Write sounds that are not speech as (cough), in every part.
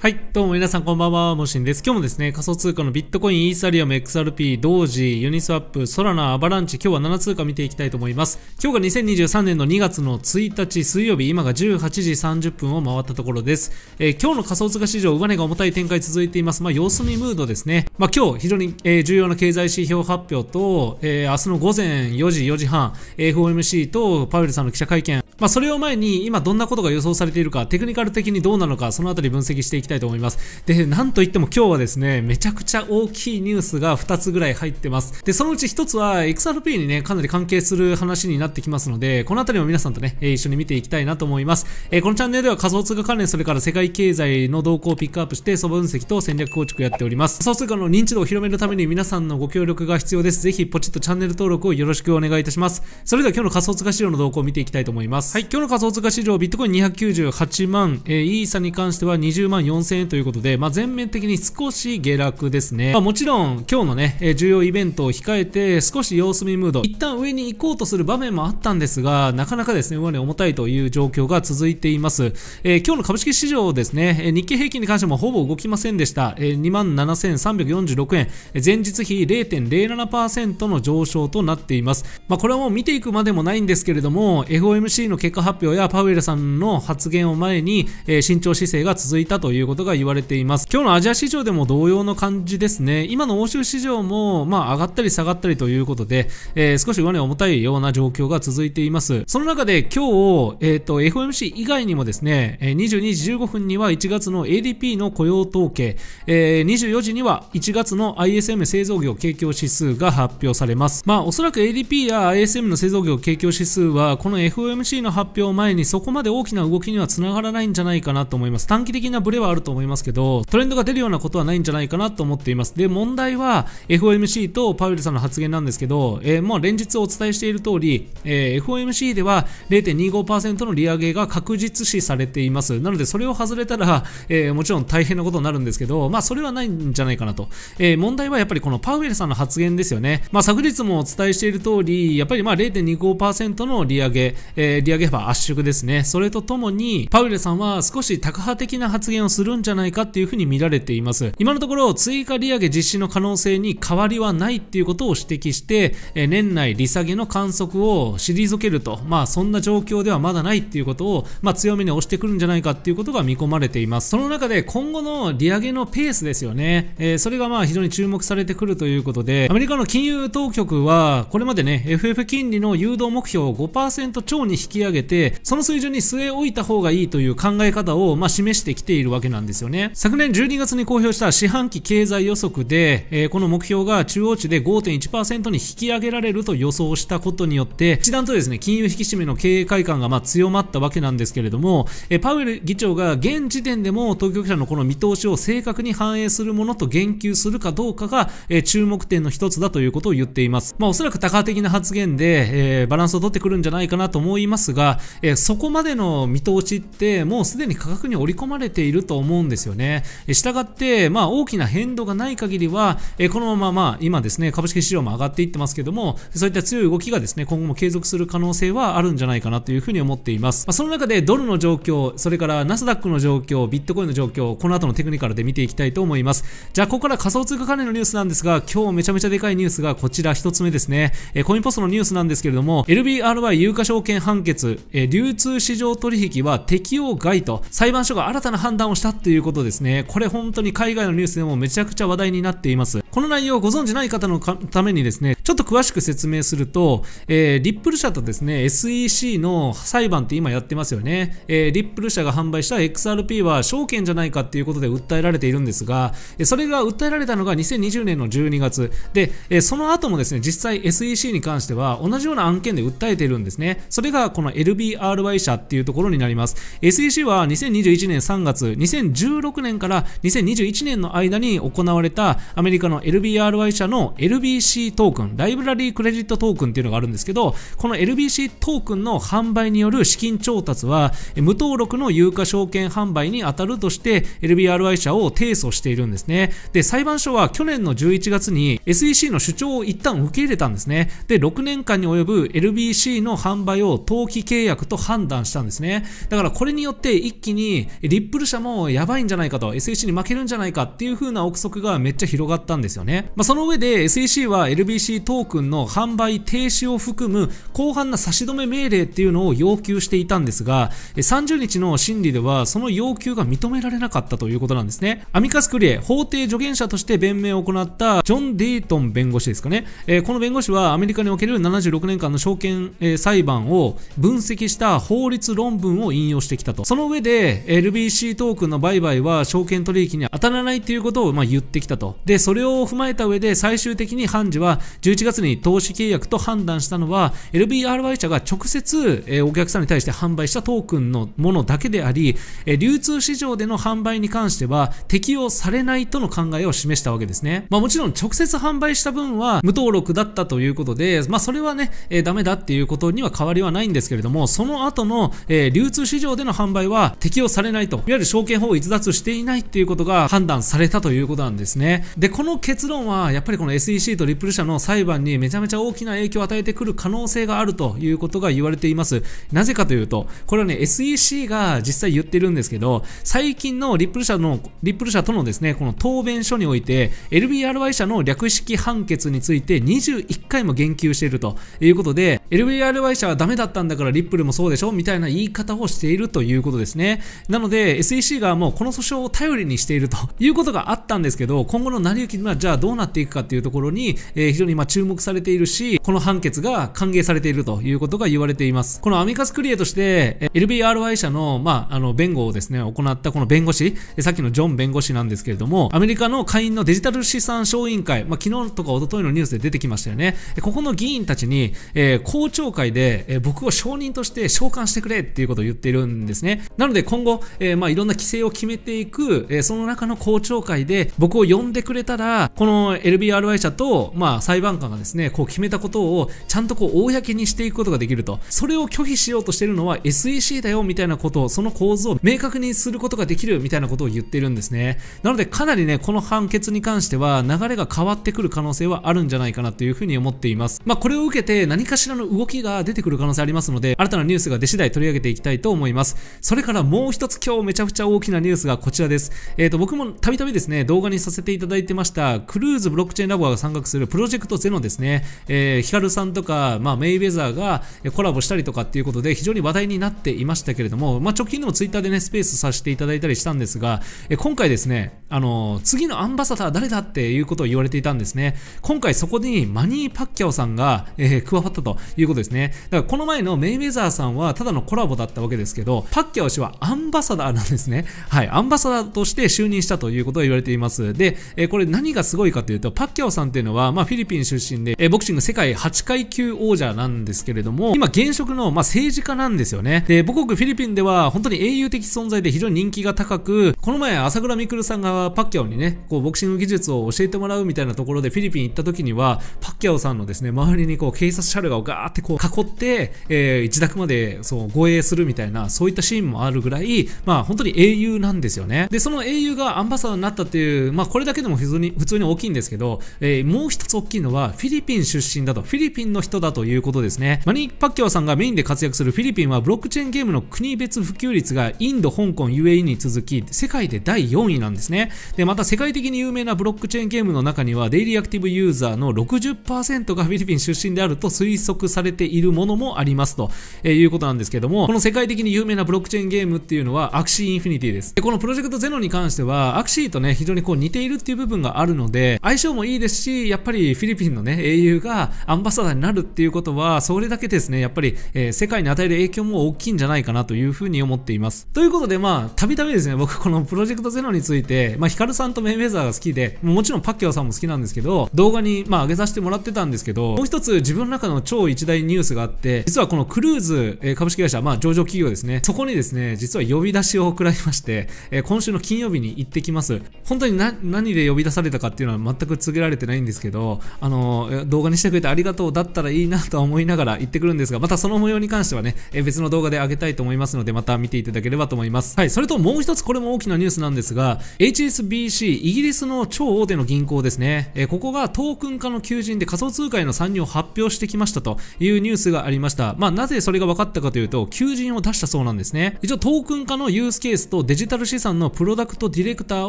はい。どうも皆さんこんばんは、もしんです。今日もですね、仮想通貨のビットコイン、イーサリアム、XRP、同時、ユニスワップ、ソラナ、アバランチ、今日は7通貨見ていきたいと思います。今日が2023年の2月の1日水曜日、今が18時30分を回ったところです。えー、今日の仮想通貨市場、上値が重たい展開続いています。まあ、様子見ムードですね。まあ、今日非常に、えー、重要な経済指標発表と、えー、明日の午前4時、4時半、FOMC とパウエルさんの記者会見。まあ、それを前に、今どんなことが予想されているか、テクニカル的にどうなのか、そのあたり分析していききたいと思います。で、なんといっても今日はですね、めちゃくちゃ大きいニュースが2つぐらい入ってます。で、そのうち1つは XRP にね、かなり関係する話になってきますので、このあたりも皆さんとね、一緒に見ていきたいなと思います。えこのチャンネルでは仮想通貨関連、それから世界経済の動向をピックアップして、素分析と戦略構築やっております。仮想通貨の認知度を広めるために皆さんのご協力が必要です。ぜひ、ポチッとチャンネル登録をよろしくお願いいたします。それでは今日の仮想通貨市場の動向を見ていきたいと思います。はい、今日の仮想通貨市場、ビットコイン298万、えー、イーサに関しては20万4 4000円ということで、まあ、全面的に少し下落ですね。まあ、もちろん、今日のね、え重要イベントを控えて、少し様子見ムード、一旦上に行こうとする場面もあったんですが、なかなかですね、上に重たいという状況が続いています。えー、今日の株式市場ですね、え日経平均に関してもほぼ動きませんでした。えー、27,346円、前日比0.07%の上昇となっています。まあ、これはもう見ていくまでもないんですけれども、FOMC の結果発表やパウエルさんの発言を前に、えー、慎重姿勢が続いたということが言われています。今日のアジア市場でも同様の感じですね。今の欧州市場も、まあ、上がったり下がったりということで、えー、少し上値重たいような状況が続いています。その中で今日、えっ、ー、と、FOMC 以外にもですね、22時15分には1月の ADP の雇用統計、えー、24時には1月の ISM 製造業景況指数が発表されます。まあ、おそらく ADP や ISM の製造業景況指数は、この FOMC の発表前にそこまで大きな動きにはつながらないんじゃないかなと思います。短期的なブレはあるると思いますけど、トレンドが出るようなことはないんじゃないかなと思っています。で、問題は FOMC とパウエルさんの発言なんですけど、えー、もう連日お伝えしている通り、えー、FOMC では0.25%の利上げが確実視されています。なので、それを外れたら、えー、もちろん大変なことになるんですけど、まあそれはないんじゃないかなと。えー、問題はやっぱりこのパウエルさんの発言ですよね。まあ昨日もお伝えしている通り、やっぱりまあ0.25%の利上げ、えー、利上げ幅圧縮ですね。それとともに、パウエルさんは少しタカ派的な発言をするるんじゃないかっていうふうに見られています。今のところ追加利上げ実施の可能性に変わりはないっていうことを指摘して、え年内利下げの観測を退けると、まあそんな状況ではまだないっていうことを、まあ強めに押してくるんじゃないかっていうことが見込まれています。その中で今後の利上げのペースですよね。えー、それがまあ非常に注目されてくるということで、アメリカの金融当局は、これまでね、FF 金利の誘導目標を5%超に引き上げて、その水準に据え置いた方がいいという考え方を、まあ示してきているわけなんです。なんですよね。昨年12月に公表した四半期経済予測で、えー、この目標が中央値で5.1%に引き上げられると予想したことによって、一段とですね、金融引き締めの経営快感がま強まったわけなんですけれども、えパウエル議長が現時点でも当局者のこの見通しを正確に反映するものと言及するかどうかが、え注目点の一つだということを言っています。まあ、おそらく多的な発言で、えー、バランスを取ってくるんじゃないかなと思いますが、えー、そこまでの見通しってもうすでに価格に織り込まれていると思思うんですよね。したがって、まあ、大きな変動がない限りは、えこのまま、まあ、今ですね、株式市場も上がっていってますけども、そういった強い動きがですね、今後も継続する可能性はあるんじゃないかなというふうに思っています。まあ、その中でドルの状況、それからナスダックの状況、ビットコインの状況、この後のテクニカルで見ていきたいと思います。じゃあ、ここから仮想通貨関連のニュースなんですが、今日めちゃめちゃでかいニュースがこちら1つ目ですね。えコインポストのニュースなんですけれども、LBRY 有価証券判決、え流通市場取引は適用外と、裁判所が新たな判断をしたということですね。これ本当に海外のニュースでもめちゃくちゃ話題になっています。この内容をご存じない方のためにですね、ちょっと詳しく説明すると、えー、リップル社とですね、SEC の裁判って今やってますよね。えー、リップル社が販売した XRP は証券じゃないかっていうことで訴えられているんですが、それが訴えられたのが2020年の12月。で、えー、その後もですね、実際 SEC に関しては同じような案件で訴えているんですね。それがこの LBRY 社っていうところになります。SEC は2021年3月、2016年から2021年の間に行われたアメリカのの LBRY 社の LBC トークン、ライブラリークレジットトークンっていうのがあるんですけど、この LBC トークンの販売による資金調達は、無登録の有価証券販売に当たるとして、LBRY 社を提訴しているんですね。で、裁判所は去年の11月に SEC の主張を一旦受け入れたんですね。で、6年間に及ぶ LBC の販売を登記契約と判断したんですね。だからこれによって一気に、リップル社もやばいんじゃないかと、SEC に負けるんじゃないかっていう風な憶測がめっちゃ広がったんですですよね。まあ、その上で SEC は LBC トークンの販売停止を含む広範な差し止め命令っていうのを要求していたんですが、30日の審理ではその要求が認められなかったということなんですね。アミカスクリエ、法廷助言者として弁明を行ったジョン・ディートン弁護士ですかね。えー、この弁護士はアメリカにおける76年間の証券、えー、裁判を分析した法律論文を引用してきたと。その上で LBC トークンの売買は証券取引に当たらないということをまあ言ってきたと。で、それをを踏まえた上で最終的に判事は11月に投資契約と判断したのは LBRY 社が直接、えお客さんに対して販売したトークンのものだけであり、え流通市場での販売に関しては適用されないとの考えを示したわけですね。まあもちろん直接販売した分は無登録だったということで、まあそれはね、えー、ダメだっていうことには変わりはないんですけれども、その後の、え流通市場での販売は適用されないと、いわゆる証券法を逸脱していないっていうことが判断されたということなんですね。で、この結論はやっぱりこの SEC とリップル社の裁判にめちゃめちゃ大きな影響を与えてくる可能性があるということが言われています。なぜかというと、これはね、SEC が実際言ってるんですけど、最近のリップル社の、リップル社とのですね、この答弁書において、LBRY 社の略式判決について21回も言及しているということで、LBRY 社はダメだったんだからリップルもそうでしょみたいな言い方をしているということですね。なので、SEC がもうこの訴訟を頼りにしているということがあったんですけど、今後の成り行きじゃあどうなっていくかっていうところに、えー、非常に今注目されているし、この判決が歓迎されているということが言われています。このアミカスクリエとして、LBRY 社の、まあ、あの、弁護をですね、行ったこの弁護士、さっきのジョン弁護士なんですけれども、アメリカの下院のデジタル資産小委員会、まあ、昨日とか一昨日のニュースで出てきましたよね。ここの議員たちに、えー、公聴会で、えー、僕を証人として召喚してくれっていうことを言ってるんですね。なので今後、えー、まあ、いろんな規制を決めていく、えー、その中の公聴会で僕を呼んでくれたら、この LBRY 社と、まあ、裁判官がですね、こう決めたことを、ちゃんとこう、公にしていくことができると。それを拒否しようとしているのは SEC だよ、みたいなことを、その構図を明確にすることができる、みたいなことを言ってるんですね。なので、かなりね、この判決に関しては、流れが変わってくる可能性はあるんじゃないかなというふうに思っています。まあ、これを受けて、何かしらの動きが出てくる可能性ありますので、新たなニュースが出次第取り上げていきたいと思います。それからもう一つ今日めちゃくちゃ大きなニュースがこちらです。えっ、ー、と、僕もたびたびですね、動画にさせていただいてました、クルーズブロックチェーンラボが参画するプロジェクトゼノですね、えー、ヒカルさんとか、まあ、メイウェザーがコラボしたりとかっていうことで非常に話題になっていましたけれども、まあ、直近でもツイッターでね、スペースさせていただいたりしたんですが、え今回ですね、あの、次のアンバサダー誰だっていうことを言われていたんですね。今回そこにマニー・パッキャオさんが、えー、加わったということですね。だからこの前のメイウェザーさんはただのコラボだったわけですけど、パッキャオ氏はアンバサダーなんですね。はい、アンバサダーとして就任したということを言われています。で、えー、これ何がすごいかというと、パッキャオさんっていうのは、まあ、フィリピン出身で、えボクシング世界8階級王者なんですけれども、今現職の、まあ、政治家なんですよね。で、母国フィリピンでは本当に英雄的存在で非常に人気が高く、この前、朝倉未来さんがパッキャオにね、こう、ボクシング技術を教えてもらうみたいなところでフィリピン行った時には、パッキャオさんのですね、周りにこう、警察車両がガーってこう、囲って、えー、自宅まで、そう、護衛するみたいな、そういったシーンもあるぐらい、まあ、本当に英雄なんですよね。で、その英雄がアンバサダーになったっていう、まあ、これだけでも非常に、普通に大きいんですけど、えー、もう一つ大きいのは、フィリピン出身だと、フィリピンの人だということですね。マニー・パッキャオさんがメインで活躍するフィリピンは、ブロックチェーンゲームの国別普及率がインド、香港、UAE に続き、世界で第4位なんですね。で、また世界的に有名なブロックチェーンゲームの中には、デイリーアクティブユーザーの60%がフィリピン出身であると推測されているものもありますと、えー、いうことなんですけども、この世界的に有名なブロックチェーンゲームっていうのは、アクシーインフィニティです。で、このプロジェクトゼロに関しては、アクシーとね、非常にこう似ているっていう部分があるんので、相性もいいですし、やっぱりフィリピンのね、英雄がアンバサダーになるっていうことは、それだけですね、やっぱり、えー、世界に与える影響も大きいんじゃないかなというふうに思っています。ということで、まあ、たびたびですね、僕このプロジェクトゼロについて、まあ、ヒカルさんとメイウェザーが好きで、もちろんパッキャオさんも好きなんですけど、動画に、まあ、上げさせてもらってたんですけど、もう一つ自分の中の超一大ニュースがあって、実はこのクルーズ、え株式会社、まあ、上場企業ですね、そこにですね、実は呼び出しを食らいまして、えー、今週の金曜日に行ってきます。本当に何で呼び出されたかかっていうのは全く告げられてないんですけどあの動画にしてくれてありがとうだったらいいなとは思いながら言ってくるんですがまたその模様に関してはね、え別の動画で上げたいと思いますのでまた見ていただければと思いますはいそれともう一つこれも大きなニュースなんですが HSBC イギリスの超大手の銀行ですね、えここがトークン化の求人で仮想通貨への参入を発表してきましたというニュースがありましたまあなぜそれが分かったかというと求人を出したそうなんですね一応トークン化のユースケースとデジタル資産のプロダクトディレクター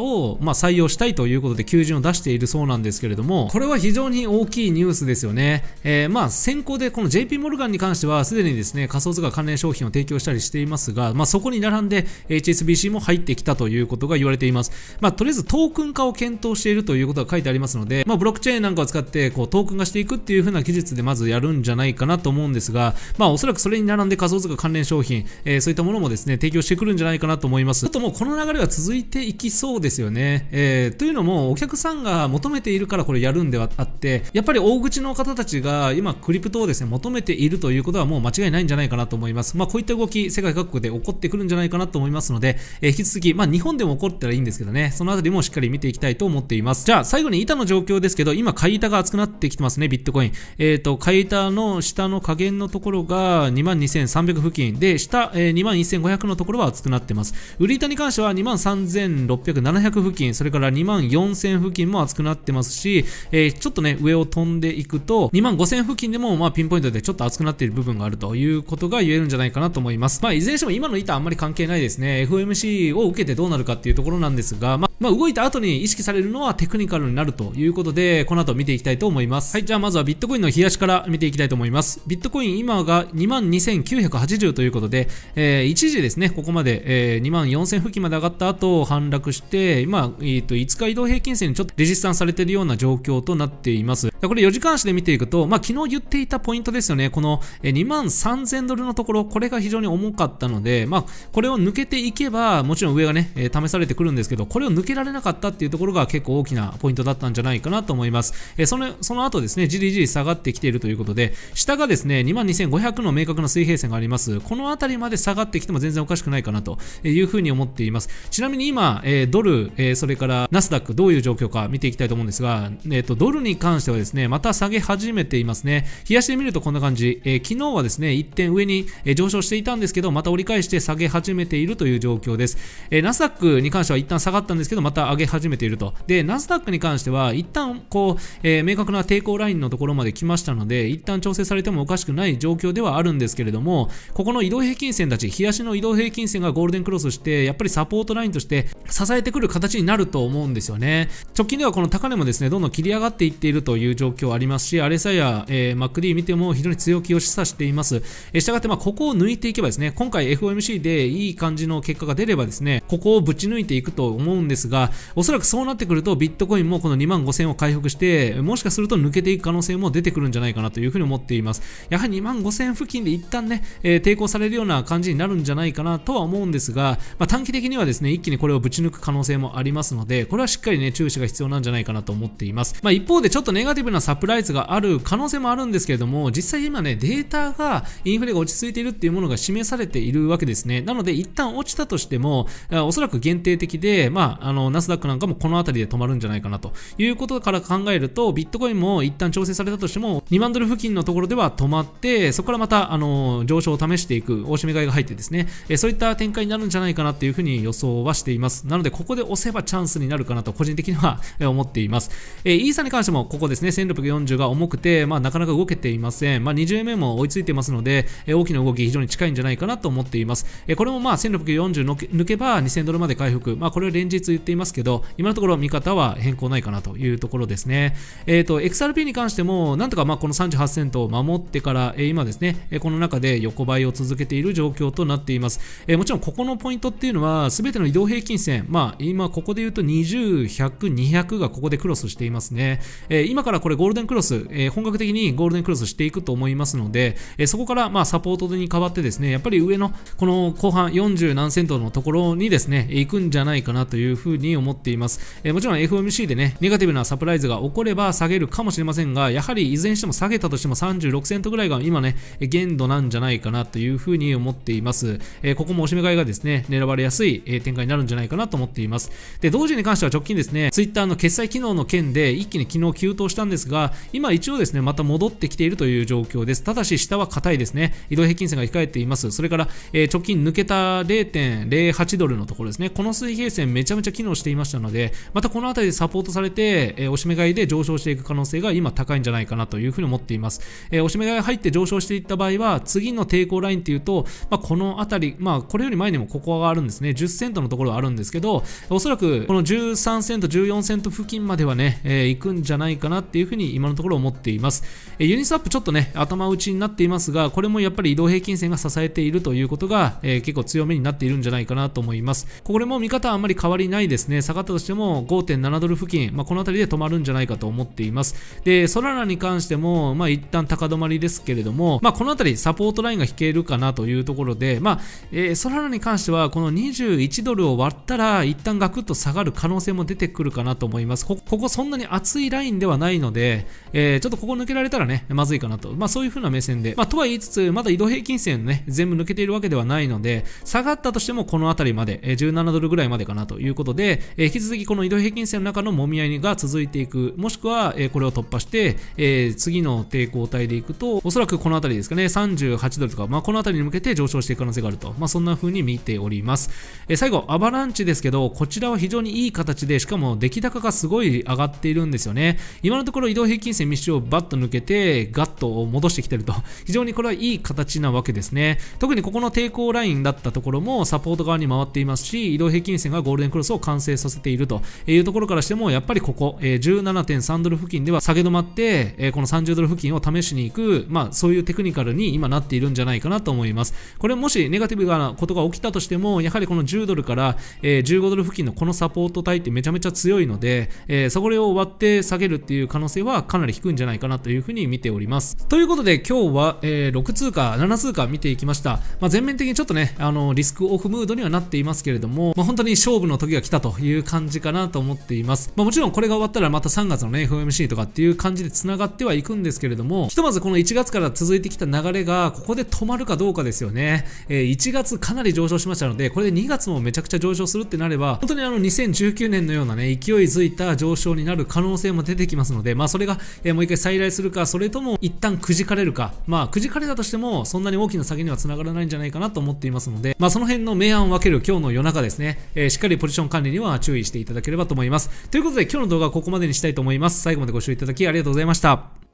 を、まあ、採用したいということで求人を出出しているそうなんですけれども、これは非常に大きいニュースですよね。えー、まあ、先行でこの JP モルガンに関しては、すでにですね、仮想通貨関連商品を提供したりしていますが、まあ、そこに並んで HSBC も入ってきたということが言われています。まあ、とりあえずトークン化を検討しているということが書いてありますので、まあ、ブロックチェーンなんかを使って、こう、トークン化していくっていう風な技術でまずやるんじゃないかなと思うんですが、まあ、おそらくそれに並んで仮想通貨関連商品、えー、そういったものもですね、提供してくるんじゃないかなと思います。ちょっともうこの流れは続いていきそうですよね。えー、というのも、お客さんが求めているからこれやるんではあって、やっぱり大口の方たちが今クリプトをですね、求めているということはもう間違いないんじゃないかなと思います。まあこういった動き、世界各国で起こってくるんじゃないかなと思いますので、えー、引き続き、まあ日本でも起こったらいいんですけどね、そのあたりもしっかり見ていきたいと思っています。じゃあ最後に板の状況ですけど、今買い板が厚くなってきてますね、ビットコイン。えっ、ー、と、買い板の下の下限のところが22,300付近で、下、えー、2 1 5 0 0のところは厚くなってます。売り板に関しては23,600、700付近、それから24,000付近も暑くなってますし、えー、ちょっとね、上を飛んでいくと、2万5000付近でも、まあ、ピンポイントでちょっと暑くなっている部分があるということが言えるんじゃないかなと思います。まあ、いずれにしても今の板あんまり関係ないですね。f m c を受けてどうなるかっていうところなんですが、まあまあ、動いた後に意識されるのはテクニカルになるということで、この後見ていきたいと思います。はい、じゃあまずはビットコインの冷やしから見ていきたいと思います。ビットコイン今が22,980ということで、えー、一時ですね、ここまで、えー、24,000付近まで上がった後、反落して、今、えー、と5日移動平均線にちょっとレジスタンされているような状況となっています。これ4時間足で見ていくと、まあ、昨日言っていたポイントですよね、この23,000ドルのところ、これが非常に重かったので、まあ、これを抜けていけば、もちろん上がね、試されてくるんですけど、これを抜けけられなかったっていうところが結構大きなポイントだったんじゃないかなと思います。えー、その、その後ですね、じりじり下がってきているということで、下がですね、22,500の明確な水平線があります。この辺りまで下がってきても全然おかしくないかなというふうに思っています。ちなみに今、えー、ドル、えー、それからナスダックどういう状況か見ていきたいと思うんですが、えっ、ー、と、ドルに関してはですね、また下げ始めていますね。冷やしてみるとこんな感じ。え昨日はですね、一点上に、え上昇していたんですけど、また折り返して下げ始めているという状況です。えナスダックに関しては一旦下がったんですけど、のまた上げ始めていると。で、ナスダックに関しては、一旦こう、えー、明確な抵抗ラインのところまで来ましたので、一旦調整されてもおかしくない状況ではあるんですけれども、ここの移動平均線たち、日足の移動平均線がゴールデンクロスして、やっぱりサポートラインとして支えてくる形になると思うんですよね。直近ではこの高値もですね、どんどん切り上がっていっているという状況ありますし、アレサや、えー、MacD 見ても非常に強気を示唆しています。えー、したがって、まあ、ここを抜いていけばですね、今回 FOMC でいい感じの結果が出ればですね、ここをぶち抜いていくと思うんですが、おそらくそうなってくるとビットコインもこの2万5000を回復して、もしかすると抜けていく可能性も出てくるんじゃないかなというふうに思っています。やはり2万5000付近で一旦ね、えー、抵抗されるような感じになるんじゃないかなとは思うんですが、まあ、短期的にはですね、一気にこれをぶち抜く可能性もありますので、これはしっかりね、注視が必要なんじゃないかなと思っています。まあ、一方でちょっとネガティブなサプライズがある可能性もあるんですけれども、実際今ね、データがインフレが落ち着いているっていうものが示されているわけですね。なので、一旦落ちたとしても、おそらく限定的で、まあ、あの、のナスダックなんかもこの辺りで止まるんじゃないかなということから考えると、ビットコインも一旦調整されたとしても、2万ドル付近のところでは止まって、そこからまた、あの、上昇を試していく、大締め買いが入ってですね、えそういった展開になるんじゃないかなっていうふうに予想はしています。なので、ここで押せばチャンスになるかなと、個人的には (laughs) 思っています。えイーサに関しても、ここですね、1640が重くて、まあ、なかなか動けていません。まあ、20目も追いついてますので、え大きな動き非常に近いんじゃないかなと思っています。えこれもまあ、1640抜けば2000ドルまで回復。まあ、これは連日っていますけど、今のところ見方は変更ないかなというところですね。えっ、ー、と、XRP に関しても、なんとかまあこの38セントを守ってから、えー、今ですね、えこの中で横ばいを続けている状況となっています。えもちろんここのポイントっていうのは、すべての移動平均線、まあ今ここで言うと20、100、200がここでクロスしていますね。え今からこれゴールデンクロス、え本格的にゴールデンクロスしていくと思いますので、えそこからまあサポートに変わってですね、やっぱり上のこの後半40何セントのところにですね、行くんじゃないかなというふうふうに思っています、えー、もちろん FOMC でね、ネガティブなサプライズが起これば下げるかもしれませんが、やはりいずれにしても下げたとしても36セントぐらいが今ね、限度なんじゃないかなというふうに思っています。えー、ここもおしめ買いがですね、狙われやすい、え展開になるんじゃないかなと思っています。で、同時に関しては直近ですね、Twitter の決済機能の件で一気に昨日急騰したんですが、今一応ですね、また戻ってきているという状況です。ただし下は硬いですね。移動平均線が控えています。それから、えー、直近抜けた0.08ドルのところですね。この水平線めちゃめちゃ機能していましたので、またこの辺りでサポートされて、えー、おしめ買いで上昇していく可能性が今高いんじゃないかなというふうに思っています。えー、おしめ買い入って上昇していった場合は、次の抵抗ラインっていうと、まあ、この辺り、まあ、これより前にもここがあるんですね。10セントのところがあるんですけど、おそらくこの13セント、14セント付近まではね、えー、行くんじゃないかなっていうふうに今のところ思っています。えー、ユニスワップちょっとね、頭打ちになっていますが、これもやっぱり移動平均線が支えているということが、えー、結構強めになっているんじゃないかなと思います。これも見方あんまり変わりないですね、下がったとしても5.7ドル付近、まあ、この辺りで止まるんじゃないかと思っています。で、ソラナに関しても、まあ、一旦高止まりですけれども、まあ、この辺りサポートラインが引けるかなというところで、まあ、えー、ソラナに関しては、この21ドルを割ったら、一旦ガクッと下がる可能性も出てくるかなと思います。ここそんなに熱いラインではないので、えー、ちょっとここ抜けられたらね、まずいかなと。まあ、そういう風な目線で。まあ、とは言いつつ、まだ移動平均線ね、全部抜けているわけではないので、下がったとしてもこの辺りまで、え17ドルぐらいまでかなということで、で、えー、引き続きこの移動平均線の中のもみ合いが続いていく、もしくは、えー、これを突破して、えー、次の抵抗体でいくと、おそらくこの辺りですかね、38ドルとか、まあ、この辺りに向けて上昇していく可能性があると、まあ、そんな風に見ております。えー、最後、アバランチですけど、こちらは非常にいい形で、しかも出来高がすごい上がっているんですよね。今のところ移動平均線密集をバッと抜けて、ガッと戻してきてると、(laughs) 非常にこれはいい形なわけですね。特にここの抵抗ラインだったところもサポート側に回っていますし、移動平均線がゴールデンクロスを完完成させているというところからしても、やっぱりここ、え17.3ドル付近では下げ止まって、えこの30ドル付近を試しに行く、まあ、そういうテクニカルに今なっているんじゃないかなと思います。これもしネガティブなことが起きたとしても、やはりこの10ドルから、え15ドル付近のこのサポート帯ってめちゃめちゃ強いので、えそこを割って下げるっていう可能性はかなり低いんじゃないかなというふうに見ております。ということで今日は、え6通貨、7通貨見ていきました。まあ、全面的にちょっとね、あの、リスクオフムードにはなっていますけれども、まあ、本当に勝負の時が来たという感じかなと思っています。まあ、もちろんこれが終わったらまた3月のね、FOMC とかっていう感じで繋がってはいくんですけれども、ひとまずこの1月から続いてきた流れが、ここで止まるかどうかですよね。えー、1月かなり上昇しましたので、これで2月もめちゃくちゃ上昇するってなれば、本当にあの2019年のようなね、勢いづいた上昇になる可能性も出てきますので、まあそれが、えー、もう一回再来するか、それとも一旦くじかれるか、まあくじかれたとしても、そんなに大きな下げには繋がらないんじゃないかなと思っていますので、まあその辺の明暗を分ける今日の夜中ですね、えー、しっかりポジション管理には注意していただければと思います。ということで今日の動画はここまでにしたいと思います。最後までご視聴いただきありがとうございました。